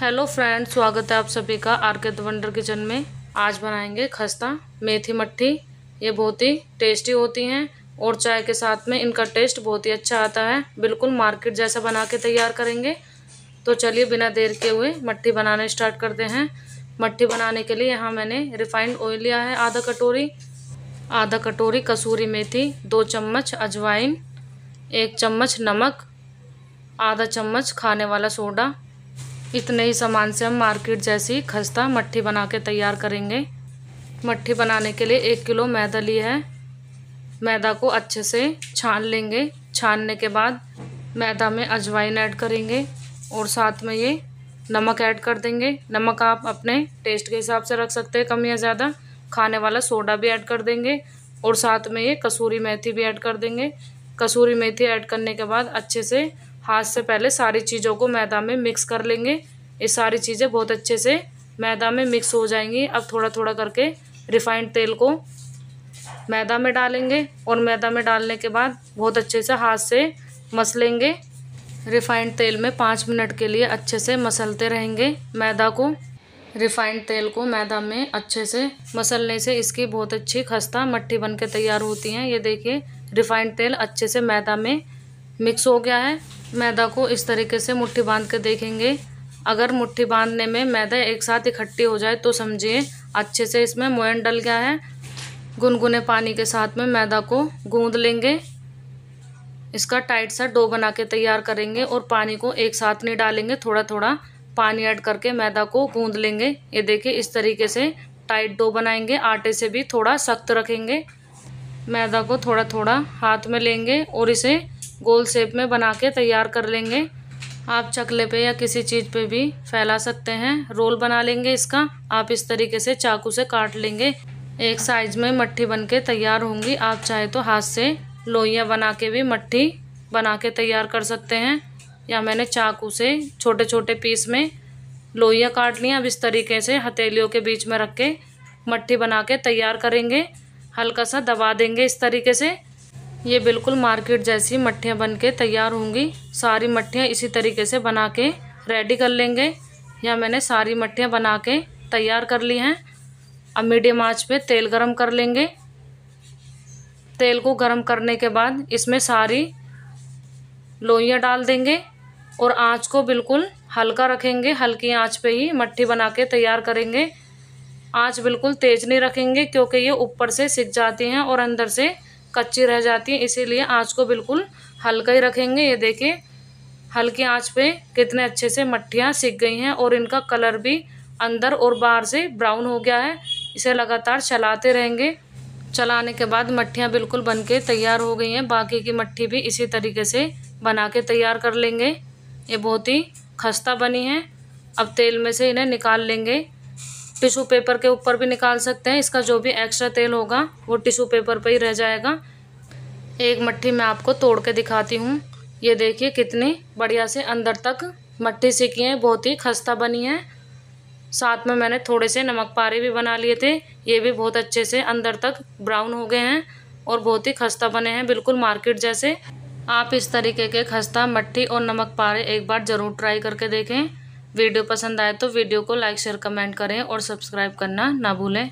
hello friend स्वागत है आप सभी का आर के वंडर किचन में आज बनाएंगे खस्ता मेथी मट्ठी ये बहुत ही टेस्टी होती हैं और चाय के साथ में इनका टेस्ट बहुत ही अच्छा आता है बिल्कुल मार्केट जैसा बना के तैयार करेंगे तो चलिए बिना देर के हुए मट्ठी बनाने स्टार्ट करते हैं मट्ठी बनाने के लिए यहाँ मैंने रिफाइंड ऑयल लिया है आधा कटोरी आधा कटोरी कसूरी मेथी दो चम्मच अजवाइन एक चम्मच नमक आधा चम्मच खाने वाला सोडा इतने ही सामान से हम मार्केट जैसी खस्ता मट्ठी बना के तैयार करेंगे मट्ठी बनाने के लिए एक किलो मैदा लिया है मैदा को अच्छे से छान लेंगे छानने के बाद मैदा में अजवाइन ऐड करेंगे और साथ में ये नमक ऐड कर देंगे नमक आप अपने टेस्ट के हिसाब से रख सकते हैं कम या ज़्यादा खाने वाला सोडा भी ऐड कर देंगे और साथ में ये कसूरी मेथी भी ऐड कर देंगे कसूरी मेथी ऐड करने के बाद अच्छे से हाथ से पहले सारी चीज़ों को मैदा में मिक्स कर लेंगे ये सारी चीज़ें बहुत अच्छे से मैदा में मिक्स हो जाएंगी अब थोड़ा थोड़ा करके रिफाइंड तेल को मैदा में डालेंगे और मैदा में डालने के बाद बहुत अच्छे से हाथ से मसलेंगे रिफाइंड तेल में पाँच मिनट के लिए अच्छे से मसलते रहेंगे मैदा को रिफाइंड तेल को मैदा में अच्छे से मसलने से इसकी बहुत अच्छी खस्ता मट्टी बन के तैयार होती हैं ये देखिए रिफाइंड तेल अच्छे से मैदा में मिक्स हो गया है मैदा को इस तरीके से मुट्ठी बांध कर देखेंगे अगर मुट्ठी बांधने में मैदा एक साथ इकट्ठी हो जाए तो समझिए अच्छे से इसमें मोयन डल गया है गुनगुने पानी के साथ में मैदा को गूंद लेंगे इसका टाइट सा डो बना के तैयार करेंगे और पानी को एक साथ नहीं डालेंगे थोड़ा थोड़ा पानी ऐड करके मैदा को गूंद लेंगे ये देखिए इस तरीके से टाइट डो बनाएंगे आटे से भी थोड़ा सख्त रखेंगे मैदा को थोड़ा थोड़ा हाथ में लेंगे और इसे गोल शेप में बना के तैयार कर लेंगे आप चकले पे या किसी चीज़ पे भी फैला सकते हैं रोल बना लेंगे इसका आप इस तरीके से चाकू से काट लेंगे एक साइज़ में मट्ठी बन के तैयार होंगी आप चाहे तो हाथ से लोहिया बना के भी मट्ठी बना के तैयार कर सकते हैं या मैंने चाकू से छोटे छोटे पीस में लोहियाँ काट ली अब इस तरीके से हथेलियों के बीच में रख के मट्टी बना के तैयार करेंगे हल्का सा दबा देंगे इस तरीके से ये बिल्कुल मार्केट जैसी मट्ठियाँ बन के तैयार होंगी सारी मट्ठियाँ इसी तरीके से बना के रेडी कर लेंगे या मैंने सारी मट्ठियाँ बना के तैयार कर ली हैं अब मीडियम आँच पे तेल गरम कर लेंगे तेल को गरम करने के बाद इसमें सारी लोइयाँ डाल देंगे और आँच को बिल्कुल हल्का रखेंगे हल्की आँच पे ही मट्ठी बना के तैयार करेंगे आँच बिल्कुल तेज़ नहीं रखेंगे क्योंकि ये ऊपर से सिक जाती हैं और अंदर से कच्ची रह जाती है इसीलिए आँच को बिल्कुल हल्का ही रखेंगे ये देखिए हल्की आँच पे कितने अच्छे से मट्ठियाँ सीख गई हैं और इनका कलर भी अंदर और बाहर से ब्राउन हो गया है इसे लगातार चलाते रहेंगे चलाने के बाद मट्ठियाँ बिल्कुल बन के तैयार हो गई हैं बाकी की मट्ठी भी इसी तरीके से बना के तैयार कर लेंगे ये बहुत ही खस्ता बनी है अब तेल में से इन्हें निकाल लेंगे टिशू पेपर के ऊपर भी निकाल सकते हैं इसका जो भी एक्स्ट्रा तेल होगा वो टिशू पेपर पर ही रह जाएगा एक मट्ठी मैं आपको तोड़ के दिखाती हूँ ये देखिए कितनी बढ़िया से अंदर तक मट्टी सीखी है बहुत ही खस्ता बनी है साथ में मैंने थोड़े से नमक पारे भी बना लिए थे ये भी बहुत अच्छे से अंदर तक ब्राउन हो गए हैं और बहुत ही खस्ता बने हैं बिल्कुल मार्केट जैसे आप इस तरीके के खस्ता मट्टी और नमक पारे एक बार ज़रूर ट्राई करके देखें वीडियो पसंद आए तो वीडियो को लाइक शेयर कमेंट करें और सब्सक्राइब करना ना भूलें